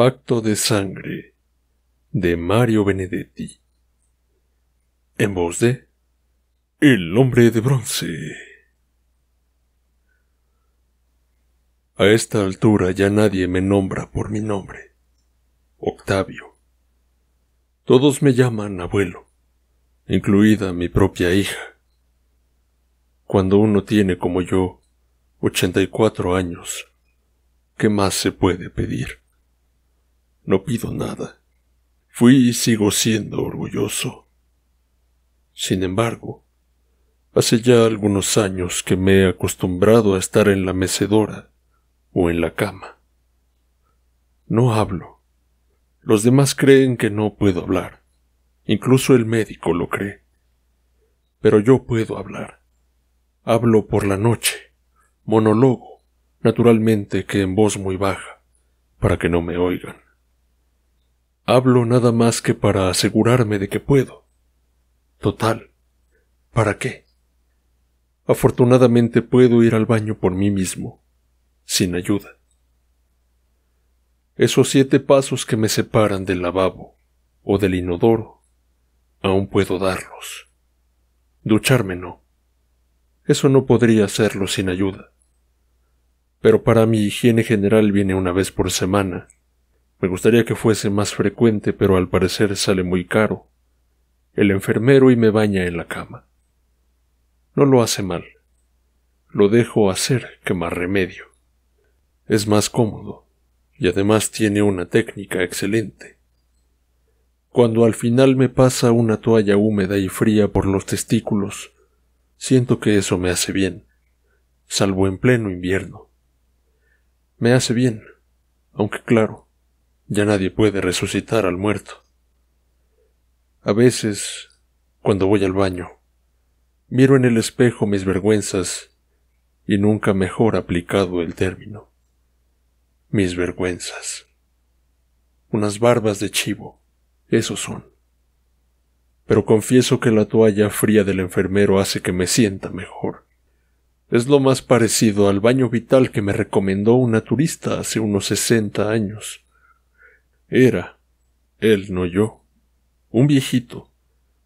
Pacto de Sangre de Mario Benedetti. En voz de El Hombre de Bronce. A esta altura ya nadie me nombra por mi nombre. Octavio. Todos me llaman abuelo, incluida mi propia hija. Cuando uno tiene como yo 84 años, ¿qué más se puede pedir? No pido nada. Fui y sigo siendo orgulloso. Sin embargo, hace ya algunos años que me he acostumbrado a estar en la mecedora o en la cama. No hablo. Los demás creen que no puedo hablar. Incluso el médico lo cree. Pero yo puedo hablar. Hablo por la noche. Monólogo, naturalmente que en voz muy baja, para que no me oigan. Hablo nada más que para asegurarme de que puedo. Total. ¿Para qué? Afortunadamente puedo ir al baño por mí mismo, sin ayuda. Esos siete pasos que me separan del lavabo o del inodoro, aún puedo darlos. Ducharme no. Eso no podría hacerlo sin ayuda. Pero para mi higiene general viene una vez por semana me gustaría que fuese más frecuente, pero al parecer sale muy caro. El enfermero y me baña en la cama. No lo hace mal. Lo dejo hacer que más remedio. Es más cómodo, y además tiene una técnica excelente. Cuando al final me pasa una toalla húmeda y fría por los testículos, siento que eso me hace bien, salvo en pleno invierno. Me hace bien, aunque claro, ya nadie puede resucitar al muerto. A veces, cuando voy al baño, miro en el espejo mis vergüenzas y nunca mejor aplicado el término. Mis vergüenzas. Unas barbas de chivo, eso son. Pero confieso que la toalla fría del enfermero hace que me sienta mejor. Es lo más parecido al baño vital que me recomendó una turista hace unos sesenta años. Era, él no yo, un viejito,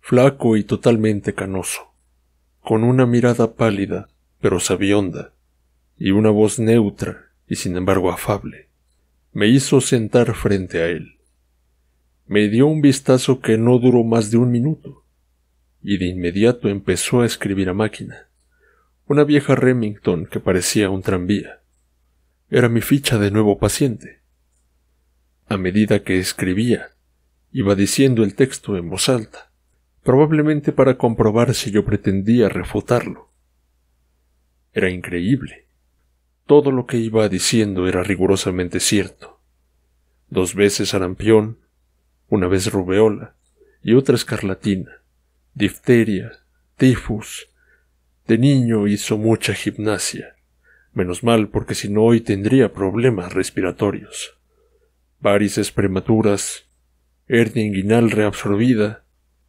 flaco y totalmente canoso, con una mirada pálida pero sabionda, y una voz neutra y sin embargo afable, me hizo sentar frente a él. Me dio un vistazo que no duró más de un minuto, y de inmediato empezó a escribir a máquina, una vieja Remington que parecía un tranvía. Era mi ficha de nuevo paciente a medida que escribía. Iba diciendo el texto en voz alta, probablemente para comprobar si yo pretendía refutarlo. Era increíble. Todo lo que iba diciendo era rigurosamente cierto. Dos veces arampión, una vez rubeola y otra escarlatina, difteria, tifus. De niño hizo mucha gimnasia. Menos mal porque si no hoy tendría problemas respiratorios varices prematuras, hernia inguinal reabsorbida,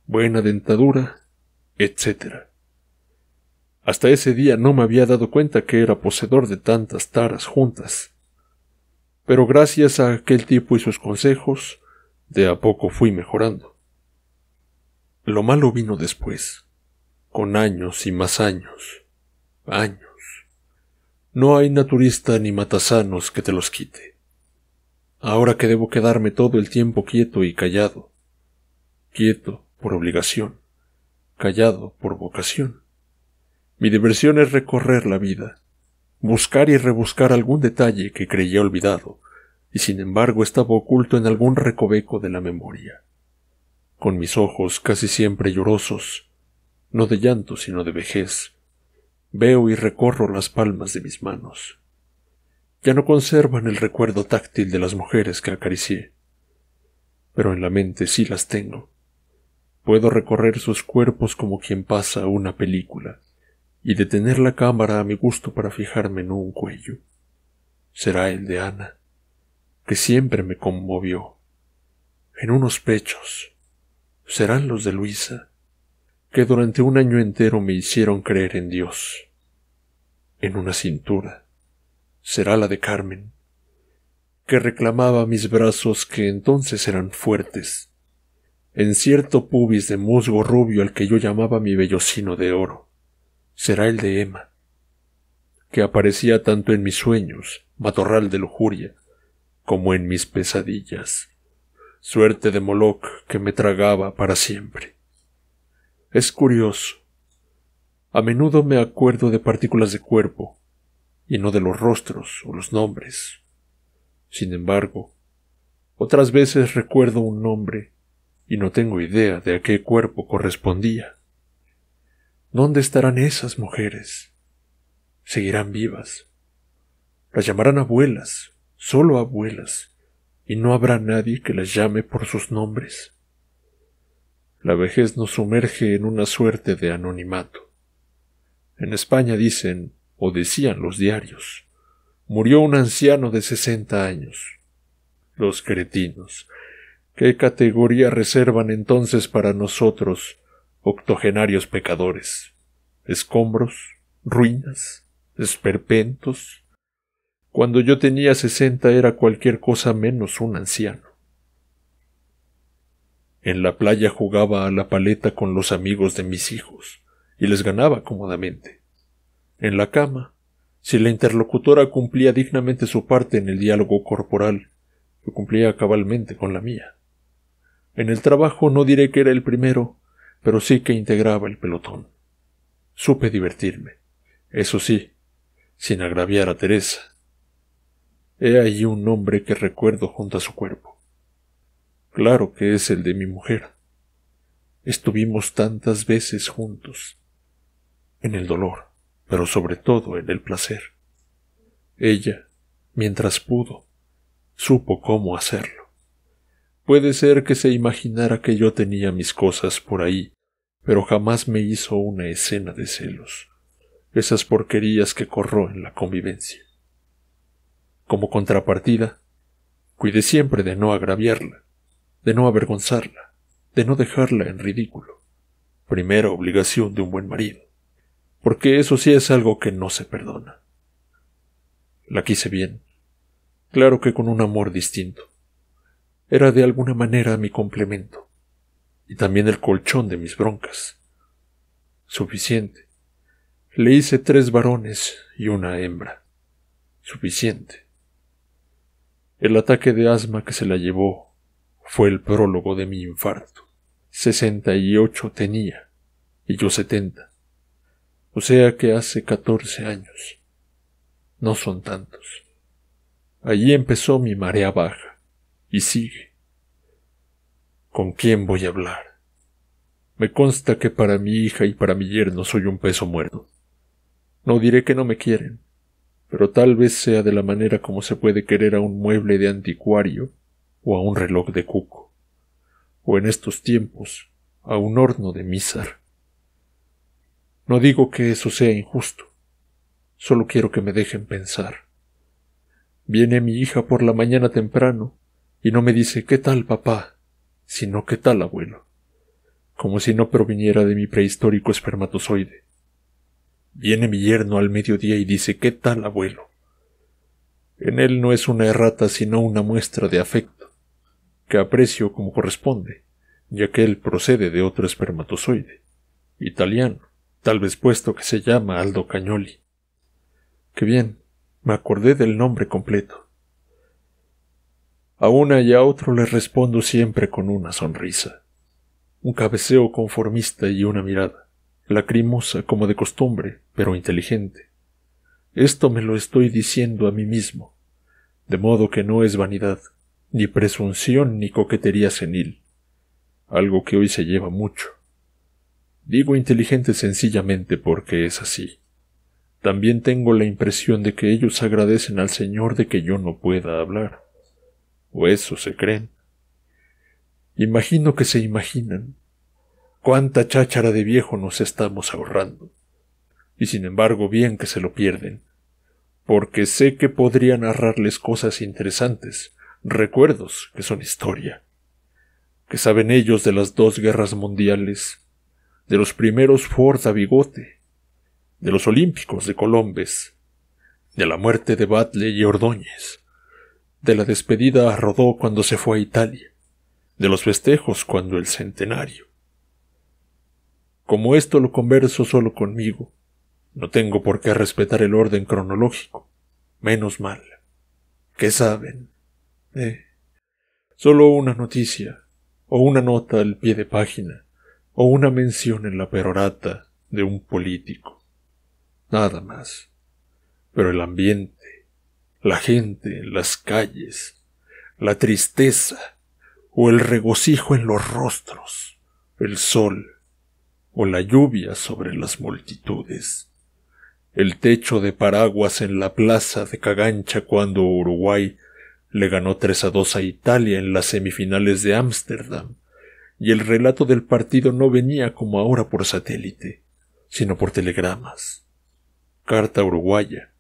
buena dentadura, etc. Hasta ese día no me había dado cuenta que era poseedor de tantas taras juntas. Pero gracias a aquel tipo y sus consejos, de a poco fui mejorando. Lo malo vino después, con años y más años, años. No hay naturista ni matasanos que te los quite ahora que debo quedarme todo el tiempo quieto y callado, quieto por obligación, callado por vocación. Mi diversión es recorrer la vida, buscar y rebuscar algún detalle que creía olvidado, y sin embargo estaba oculto en algún recoveco de la memoria. Con mis ojos casi siempre llorosos, no de llanto sino de vejez, veo y recorro las palmas de mis manos ya no conservan el recuerdo táctil de las mujeres que acaricié, pero en la mente sí las tengo. Puedo recorrer sus cuerpos como quien pasa una película y detener la cámara a mi gusto para fijarme en un cuello. Será el de Ana, que siempre me conmovió. En unos pechos. Serán los de Luisa, que durante un año entero me hicieron creer en Dios. En una cintura será la de Carmen, que reclamaba mis brazos que entonces eran fuertes, en cierto pubis de musgo rubio al que yo llamaba mi vellocino de oro, será el de Emma, que aparecía tanto en mis sueños, matorral de lujuria, como en mis pesadillas, suerte de Moloc que me tragaba para siempre. Es curioso. A menudo me acuerdo de partículas de cuerpo, y no de los rostros o los nombres. Sin embargo, otras veces recuerdo un nombre y no tengo idea de a qué cuerpo correspondía. ¿Dónde estarán esas mujeres? Seguirán vivas. Las llamarán abuelas, solo abuelas, y no habrá nadie que las llame por sus nombres. La vejez nos sumerge en una suerte de anonimato. En España dicen o decían los diarios. Murió un anciano de sesenta años. Los cretinos. ¿Qué categoría reservan entonces para nosotros, octogenarios pecadores? ¿Escombros? ¿Ruinas? ¿Esperpentos? Cuando yo tenía sesenta era cualquier cosa menos un anciano. En la playa jugaba a la paleta con los amigos de mis hijos, y les ganaba cómodamente en la cama, si la interlocutora cumplía dignamente su parte en el diálogo corporal, que cumplía cabalmente con la mía. En el trabajo no diré que era el primero, pero sí que integraba el pelotón. Supe divertirme, eso sí, sin agraviar a Teresa. He ahí un nombre que recuerdo junto a su cuerpo. Claro que es el de mi mujer. Estuvimos tantas veces juntos, en el dolor pero sobre todo en el placer. Ella, mientras pudo, supo cómo hacerlo. Puede ser que se imaginara que yo tenía mis cosas por ahí, pero jamás me hizo una escena de celos, esas porquerías que corro en la convivencia. Como contrapartida, cuidé siempre de no agraviarla, de no avergonzarla, de no dejarla en ridículo, primera obligación de un buen marido porque eso sí es algo que no se perdona. La quise bien, claro que con un amor distinto. Era de alguna manera mi complemento, y también el colchón de mis broncas. Suficiente. Le hice tres varones y una hembra. Suficiente. El ataque de asma que se la llevó fue el prólogo de mi infarto. Sesenta y ocho tenía, y yo setenta. O sea que hace catorce años. No son tantos. Allí empezó mi marea baja. Y sigue. ¿Con quién voy a hablar? Me consta que para mi hija y para mi yerno soy un peso muerto. No diré que no me quieren, pero tal vez sea de la manera como se puede querer a un mueble de anticuario o a un reloj de cuco, o en estos tiempos a un horno de mísar. No digo que eso sea injusto. Solo quiero que me dejen pensar. Viene mi hija por la mañana temprano y no me dice qué tal papá, sino qué tal abuelo, como si no proviniera de mi prehistórico espermatozoide. Viene mi yerno al mediodía y dice qué tal abuelo. En él no es una errata sino una muestra de afecto, que aprecio como corresponde, ya que él procede de otro espermatozoide, italiano, tal vez puesto que se llama Aldo Cañoli. Qué bien, me acordé del nombre completo. A una y a otro le respondo siempre con una sonrisa, un cabeceo conformista y una mirada, lacrimosa como de costumbre, pero inteligente. Esto me lo estoy diciendo a mí mismo, de modo que no es vanidad, ni presunción ni coquetería senil, algo que hoy se lleva mucho. Digo inteligente sencillamente porque es así. También tengo la impresión de que ellos agradecen al Señor de que yo no pueda hablar. O eso se creen. Imagino que se imaginan cuánta cháchara de viejo nos estamos ahorrando. Y sin embargo, bien que se lo pierden, porque sé que podría narrarles cosas interesantes, recuerdos que son historia, que saben ellos de las dos guerras mundiales, de los primeros Ford a bigote, de los Olímpicos de Colombes, de la muerte de Batley y Ordóñez, de la despedida a Rodó cuando se fue a Italia, de los festejos cuando el centenario. Como esto lo converso solo conmigo, no tengo por qué respetar el orden cronológico, menos mal. ¿Qué saben? Eh, solo una noticia o una nota al pie de página o una mención en la perorata de un político. Nada más. Pero el ambiente, la gente en las calles, la tristeza o el regocijo en los rostros, el sol o la lluvia sobre las multitudes, el techo de paraguas en la plaza de Cagancha cuando Uruguay le ganó 3 a 2 a Italia en las semifinales de Ámsterdam, y el relato del partido no venía como ahora por satélite, sino por telegramas. Carta Uruguaya.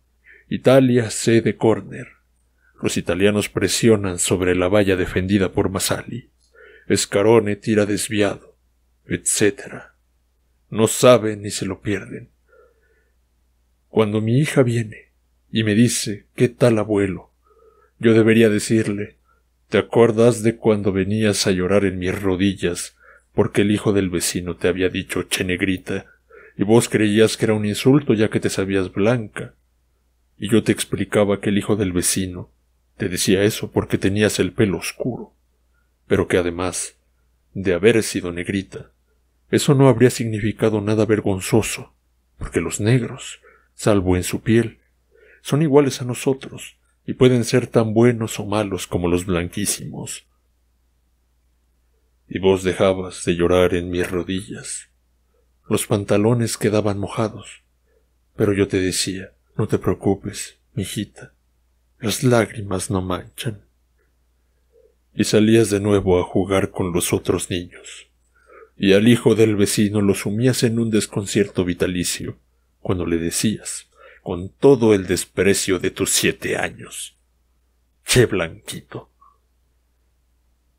Italia de Corner, Los italianos presionan sobre la valla defendida por Masali. Escarone tira desviado, etc. No saben ni se lo pierden. Cuando mi hija viene y me dice ¿Qué tal abuelo? Yo debería decirle ¿Te acuerdas de cuando venías a llorar en mis rodillas porque el hijo del vecino te había dicho «che negrita» y vos creías que era un insulto ya que te sabías blanca? Y yo te explicaba que el hijo del vecino te decía eso porque tenías el pelo oscuro, pero que además de haber sido negrita, eso no habría significado nada vergonzoso, porque los negros, salvo en su piel, son iguales a nosotros, y pueden ser tan buenos o malos como los blanquísimos. Y vos dejabas de llorar en mis rodillas. Los pantalones quedaban mojados, pero yo te decía, no te preocupes, mijita, las lágrimas no manchan. Y salías de nuevo a jugar con los otros niños, y al hijo del vecino lo sumías en un desconcierto vitalicio, cuando le decías, con todo el desprecio de tus siete años. ¡Qué blanquito!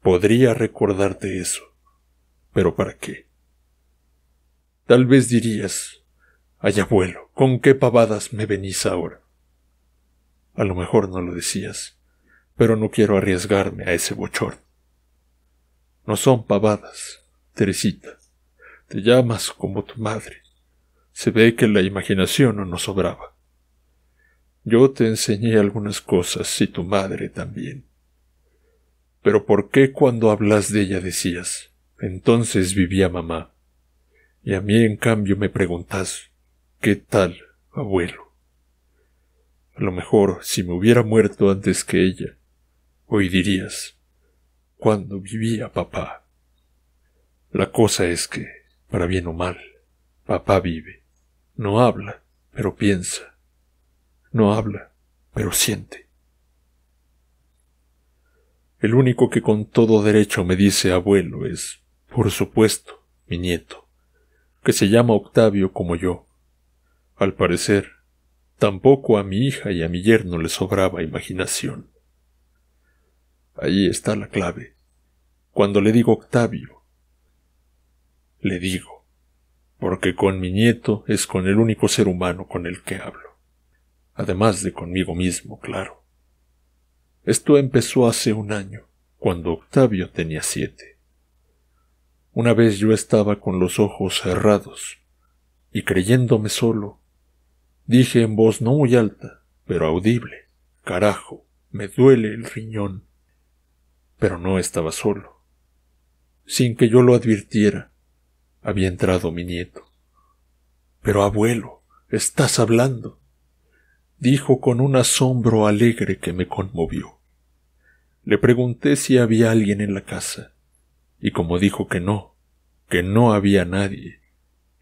Podría recordarte eso, pero ¿para qué? Tal vez dirías, ay abuelo, ¿con qué pavadas me venís ahora? A lo mejor no lo decías, pero no quiero arriesgarme a ese bochorno. No son pavadas, Teresita. Te llamas como tu madre. Se ve que la imaginación no nos sobraba. Yo te enseñé algunas cosas y tu madre también. Pero ¿por qué cuando hablas de ella decías, entonces vivía mamá? Y a mí en cambio me preguntas, ¿qué tal, abuelo? A lo mejor, si me hubiera muerto antes que ella, hoy dirías, ¿cuándo vivía papá? La cosa es que, para bien o mal, papá vive, no habla, pero piensa no habla, pero siente. El único que con todo derecho me dice abuelo es, por supuesto, mi nieto, que se llama Octavio como yo. Al parecer, tampoco a mi hija y a mi yerno le sobraba imaginación. Ahí está la clave. Cuando le digo Octavio, le digo, porque con mi nieto es con el único ser humano con el que hablo además de conmigo mismo, claro. Esto empezó hace un año, cuando Octavio tenía siete. Una vez yo estaba con los ojos cerrados, y creyéndome solo, dije en voz no muy alta, pero audible, carajo, me duele el riñón. Pero no estaba solo. Sin que yo lo advirtiera, había entrado mi nieto. Pero abuelo, estás hablando dijo con un asombro alegre que me conmovió. Le pregunté si había alguien en la casa, y como dijo que no, que no había nadie,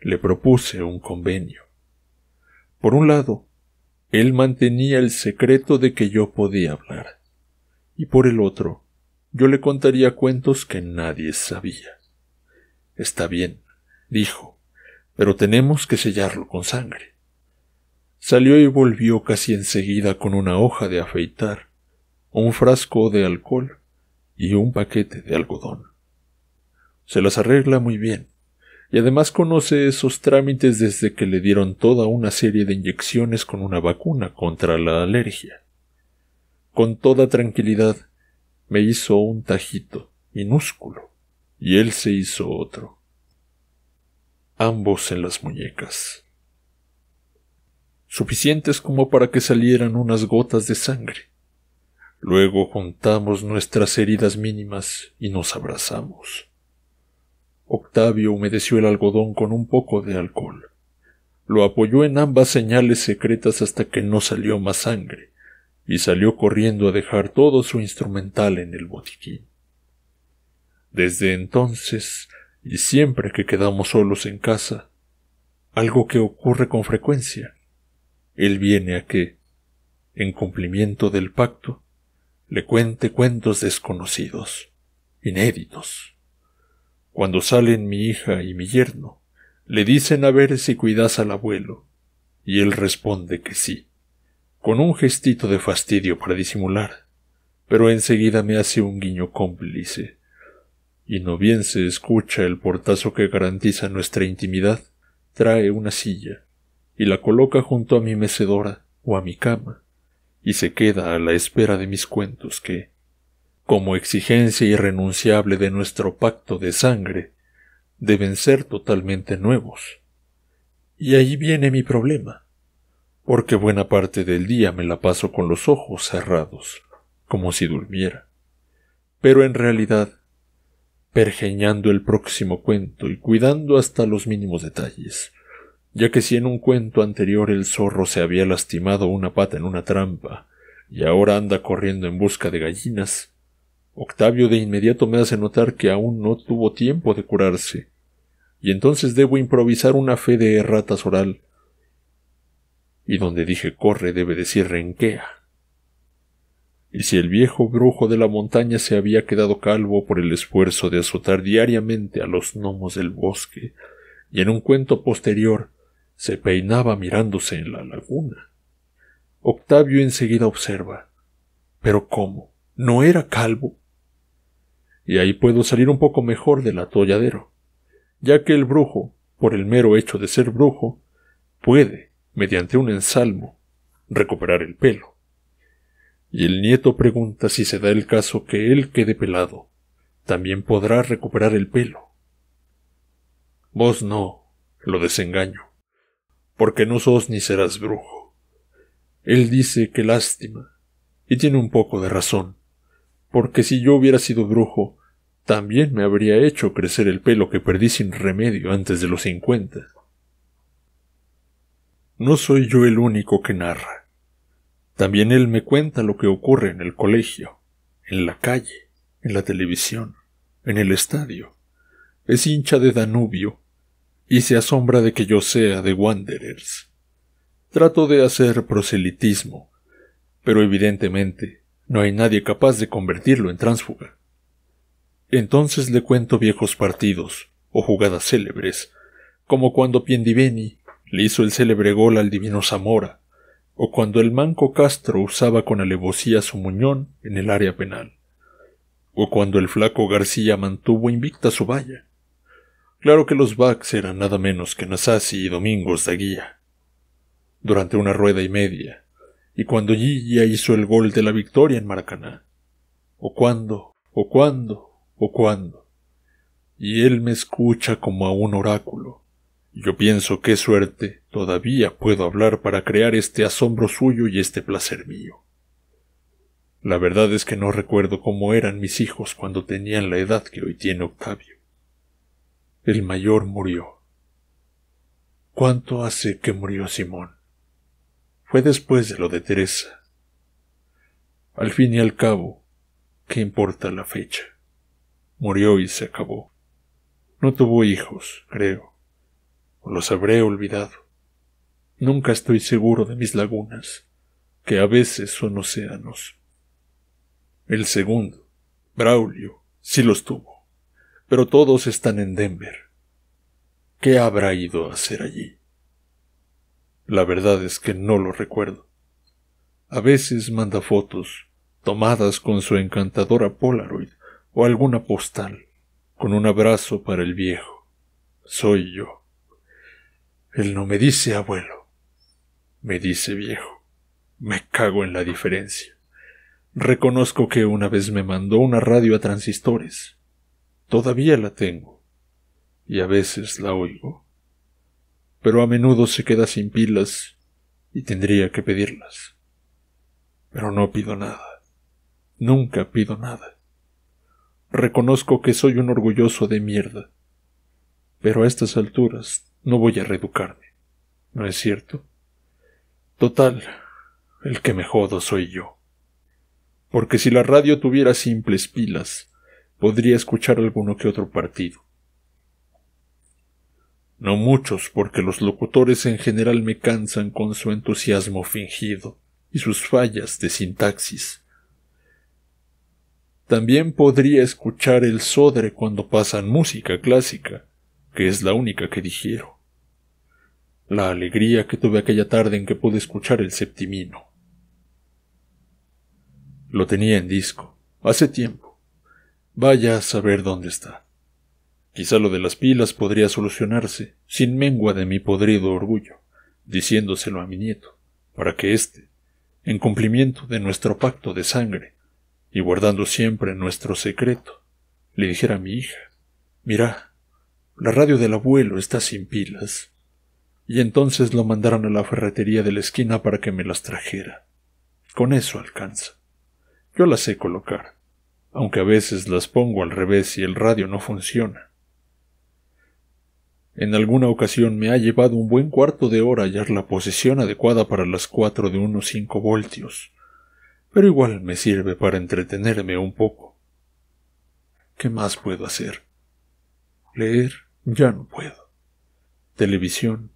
le propuse un convenio. Por un lado, él mantenía el secreto de que yo podía hablar, y por el otro, yo le contaría cuentos que nadie sabía. Está bien, dijo, pero tenemos que sellarlo con sangre. Salió y volvió casi enseguida con una hoja de afeitar, un frasco de alcohol y un paquete de algodón. Se las arregla muy bien, y además conoce esos trámites desde que le dieron toda una serie de inyecciones con una vacuna contra la alergia. Con toda tranquilidad me hizo un tajito minúsculo, y él se hizo otro. Ambos en las muñecas suficientes como para que salieran unas gotas de sangre. Luego juntamos nuestras heridas mínimas y nos abrazamos. Octavio humedeció el algodón con un poco de alcohol. Lo apoyó en ambas señales secretas hasta que no salió más sangre, y salió corriendo a dejar todo su instrumental en el botiquín. Desde entonces, y siempre que quedamos solos en casa, algo que ocurre con frecuencia, él viene a que, en cumplimiento del pacto, le cuente cuentos desconocidos, inéditos. Cuando salen mi hija y mi yerno, le dicen a ver si cuidas al abuelo, y él responde que sí, con un gestito de fastidio para disimular, pero enseguida me hace un guiño cómplice, y no bien se escucha el portazo que garantiza nuestra intimidad, trae una silla, y la coloca junto a mi mecedora o a mi cama, y se queda a la espera de mis cuentos que, como exigencia irrenunciable de nuestro pacto de sangre, deben ser totalmente nuevos. Y ahí viene mi problema, porque buena parte del día me la paso con los ojos cerrados, como si durmiera. Pero en realidad, pergeñando el próximo cuento y cuidando hasta los mínimos detalles, ya que si en un cuento anterior el zorro se había lastimado una pata en una trampa, y ahora anda corriendo en busca de gallinas, Octavio de inmediato me hace notar que aún no tuvo tiempo de curarse, y entonces debo improvisar una fe de erratas oral. Y donde dije corre debe decir renquea. Y si el viejo brujo de la montaña se había quedado calvo por el esfuerzo de azotar diariamente a los gnomos del bosque, y en un cuento posterior se peinaba mirándose en la laguna. Octavio enseguida observa. Pero ¿cómo? ¿No era calvo? Y ahí puedo salir un poco mejor del atolladero, ya que el brujo, por el mero hecho de ser brujo, puede, mediante un ensalmo, recuperar el pelo. Y el nieto pregunta si se da el caso que él quede pelado, también podrá recuperar el pelo. Vos no, lo desengaño porque no sos ni serás brujo. Él dice que lástima, y tiene un poco de razón, porque si yo hubiera sido brujo, también me habría hecho crecer el pelo que perdí sin remedio antes de los cincuenta. No soy yo el único que narra. También él me cuenta lo que ocurre en el colegio, en la calle, en la televisión, en el estadio. Es hincha de Danubio y se asombra de que yo sea de Wanderers. Trato de hacer proselitismo, pero evidentemente no hay nadie capaz de convertirlo en tránsfuga. Entonces le cuento viejos partidos o jugadas célebres, como cuando Piendiveni le hizo el célebre gol al divino Zamora, o cuando el manco Castro usaba con alevosía su muñón en el área penal, o cuando el flaco García mantuvo invicta su valla, Claro que los Bucks eran nada menos que Nasasi y Domingos de guía. Durante una rueda y media, y cuando ya hizo el gol de la victoria en Maracaná. O cuando, o cuándo, o cuándo. Y él me escucha como a un oráculo. Yo pienso qué suerte, todavía puedo hablar para crear este asombro suyo y este placer mío. La verdad es que no recuerdo cómo eran mis hijos cuando tenían la edad que hoy tiene Octavio. El mayor murió. ¿Cuánto hace que murió Simón? Fue después de lo de Teresa. Al fin y al cabo, ¿qué importa la fecha? Murió y se acabó. No tuvo hijos, creo. O los habré olvidado. Nunca estoy seguro de mis lagunas, que a veces son océanos. El segundo, Braulio, sí los tuvo pero todos están en Denver. ¿Qué habrá ido a hacer allí? La verdad es que no lo recuerdo. A veces manda fotos, tomadas con su encantadora Polaroid o alguna postal, con un abrazo para el viejo. Soy yo. Él no me dice abuelo, me dice viejo. Me cago en la diferencia. Reconozco que una vez me mandó una radio a transistores. Todavía la tengo, y a veces la oigo, pero a menudo se queda sin pilas y tendría que pedirlas. Pero no pido nada, nunca pido nada. Reconozco que soy un orgulloso de mierda, pero a estas alturas no voy a reeducarme, ¿no es cierto? Total, el que me jodo soy yo. Porque si la radio tuviera simples pilas, podría escuchar alguno que otro partido. No muchos, porque los locutores en general me cansan con su entusiasmo fingido y sus fallas de sintaxis. También podría escuchar el sodre cuando pasan música clásica, que es la única que digiero. La alegría que tuve aquella tarde en que pude escuchar el septimino. Lo tenía en disco, hace tiempo Vaya a saber dónde está. Quizá lo de las pilas podría solucionarse sin mengua de mi podrido orgullo, diciéndoselo a mi nieto, para que éste, en cumplimiento de nuestro pacto de sangre, y guardando siempre nuestro secreto, le dijera a mi hija, Mirá, la radio del abuelo está sin pilas. Y entonces lo mandaron a la ferretería de la esquina para que me las trajera. Con eso alcanza. Yo las sé colocar aunque a veces las pongo al revés y el radio no funciona. En alguna ocasión me ha llevado un buen cuarto de hora hallar la posición adecuada para las cuatro de unos cinco voltios, pero igual me sirve para entretenerme un poco. ¿Qué más puedo hacer? Leer ya no puedo. Televisión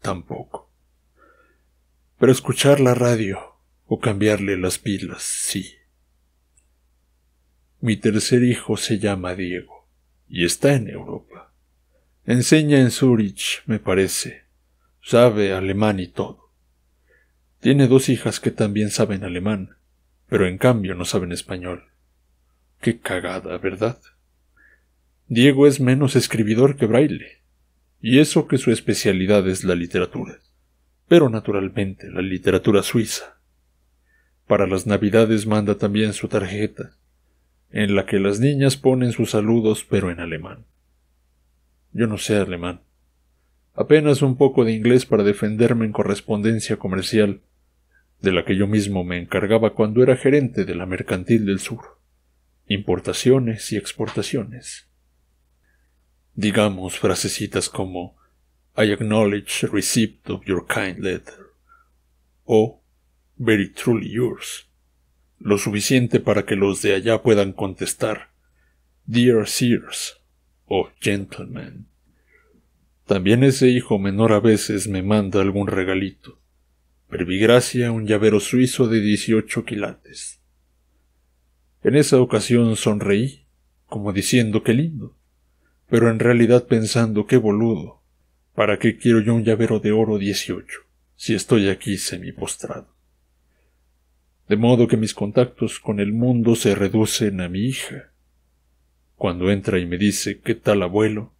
tampoco. Pero escuchar la radio o cambiarle las pilas sí. Mi tercer hijo se llama Diego y está en Europa. Enseña en Zurich, me parece. Sabe alemán y todo. Tiene dos hijas que también saben alemán, pero en cambio no saben español. Qué cagada, ¿verdad? Diego es menos escribidor que Braille, y eso que su especialidad es la literatura, pero naturalmente la literatura suiza. Para las navidades manda también su tarjeta, en la que las niñas ponen sus saludos pero en alemán. Yo no sé alemán. Apenas un poco de inglés para defenderme en correspondencia comercial, de la que yo mismo me encargaba cuando era gerente de la Mercantil del Sur. Importaciones y exportaciones. Digamos frasecitas como I acknowledge receipt of your kind letter o Very truly yours lo suficiente para que los de allá puedan contestar Dear Sears o Gentleman. También ese hijo menor a veces me manda algún regalito. perbigracia un llavero suizo de 18 quilates. En esa ocasión sonreí, como diciendo qué lindo, pero en realidad pensando qué boludo. ¿Para qué quiero yo un llavero de oro 18 si estoy aquí semipostrado? de modo que mis contactos con el mundo se reducen a mi hija. Cuando entra y me dice ¿qué tal abuelo?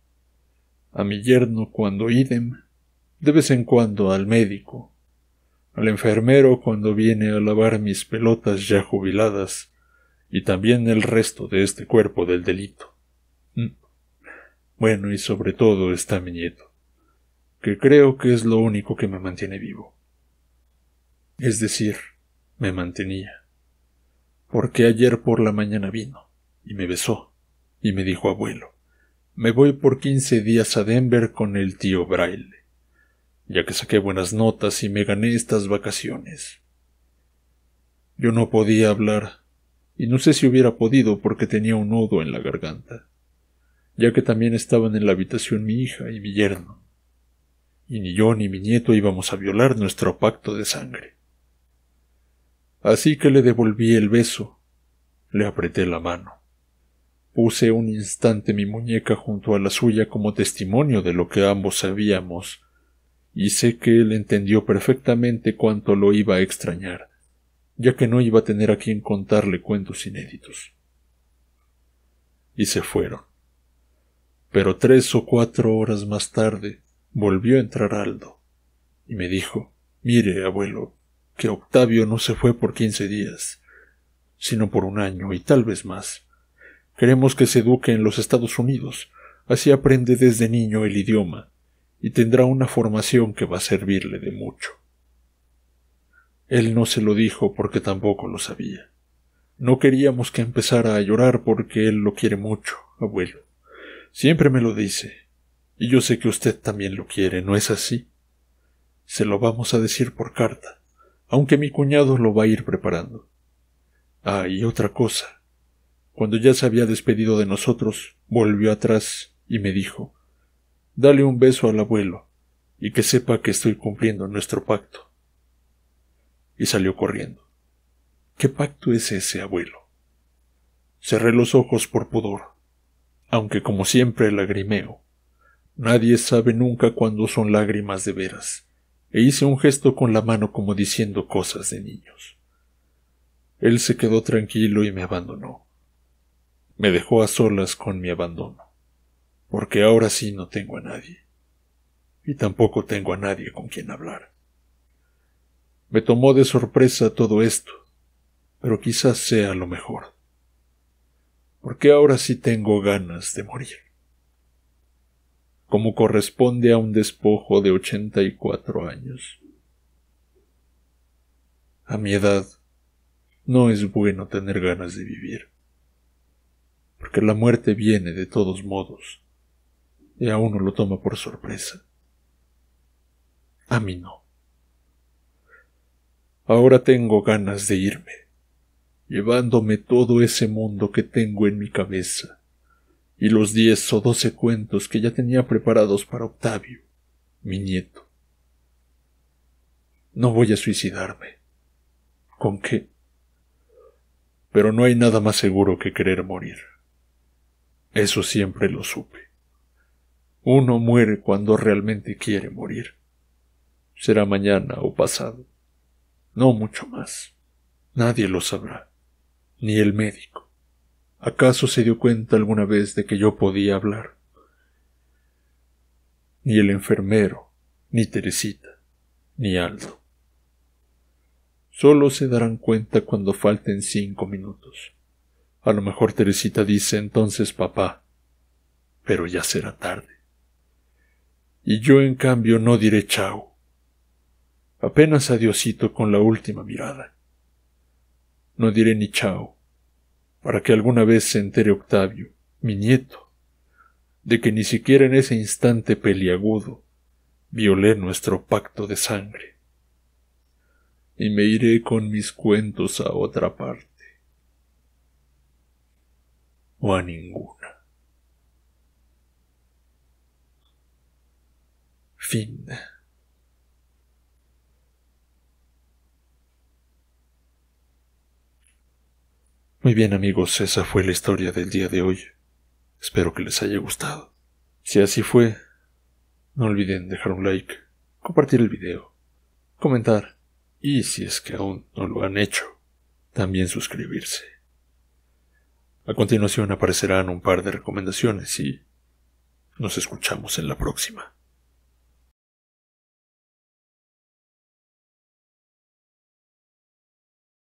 a mi yerno cuando idem, de vez en cuando al médico, al enfermero cuando viene a lavar mis pelotas ya jubiladas, y también el resto de este cuerpo del delito. Mm. Bueno, y sobre todo está mi nieto, que creo que es lo único que me mantiene vivo. Es decir, me mantenía. Porque ayer por la mañana vino, y me besó, y me dijo abuelo, me voy por quince días a Denver con el tío Braille, ya que saqué buenas notas y me gané estas vacaciones. Yo no podía hablar, y no sé si hubiera podido porque tenía un nudo en la garganta, ya que también estaban en la habitación mi hija y mi yerno, y ni yo ni mi nieto íbamos a violar nuestro pacto de sangre así que le devolví el beso. Le apreté la mano. Puse un instante mi muñeca junto a la suya como testimonio de lo que ambos sabíamos, y sé que él entendió perfectamente cuánto lo iba a extrañar, ya que no iba a tener a quien contarle cuentos inéditos. Y se fueron. Pero tres o cuatro horas más tarde volvió a entrar Aldo, y me dijo Mire, abuelo, que Octavio no se fue por quince días, sino por un año y tal vez más. Queremos que se eduque en los Estados Unidos, así aprende desde niño el idioma, y tendrá una formación que va a servirle de mucho. Él no se lo dijo porque tampoco lo sabía. No queríamos que empezara a llorar porque él lo quiere mucho, abuelo. Siempre me lo dice. Y yo sé que usted también lo quiere, ¿no es así? Se lo vamos a decir por carta aunque mi cuñado lo va a ir preparando. Ah, y otra cosa. Cuando ya se había despedido de nosotros, volvió atrás y me dijo Dale un beso al abuelo, y que sepa que estoy cumpliendo nuestro pacto. Y salió corriendo. ¿Qué pacto es ese, abuelo? Cerré los ojos por pudor, aunque como siempre lagrimeo. Nadie sabe nunca cuándo son lágrimas de veras e hice un gesto con la mano como diciendo cosas de niños. Él se quedó tranquilo y me abandonó. Me dejó a solas con mi abandono, porque ahora sí no tengo a nadie, y tampoco tengo a nadie con quien hablar. Me tomó de sorpresa todo esto, pero quizás sea lo mejor, porque ahora sí tengo ganas de morir como corresponde a un despojo de ochenta y cuatro años. A mi edad, no es bueno tener ganas de vivir, porque la muerte viene de todos modos, y a uno lo toma por sorpresa. A mí no. Ahora tengo ganas de irme, llevándome todo ese mundo que tengo en mi cabeza, y los diez o doce cuentos que ya tenía preparados para Octavio, mi nieto. No voy a suicidarme. ¿Con qué? Pero no hay nada más seguro que querer morir. Eso siempre lo supe. Uno muere cuando realmente quiere morir. Será mañana o pasado. No mucho más. Nadie lo sabrá. Ni el médico. ¿Acaso se dio cuenta alguna vez de que yo podía hablar? Ni el enfermero, ni Teresita, ni Aldo. Solo se darán cuenta cuando falten cinco minutos. A lo mejor Teresita dice entonces papá, pero ya será tarde. Y yo en cambio no diré chao. Apenas adiosito con la última mirada. No diré ni chao para que alguna vez se entere Octavio, mi nieto, de que ni siquiera en ese instante peliagudo violé nuestro pacto de sangre. Y me iré con mis cuentos a otra parte. O a ninguna. Fin. Muy bien amigos, esa fue la historia del día de hoy. Espero que les haya gustado. Si así fue, no olviden dejar un like, compartir el video, comentar y si es que aún no lo han hecho, también suscribirse. A continuación aparecerán un par de recomendaciones y nos escuchamos en la próxima.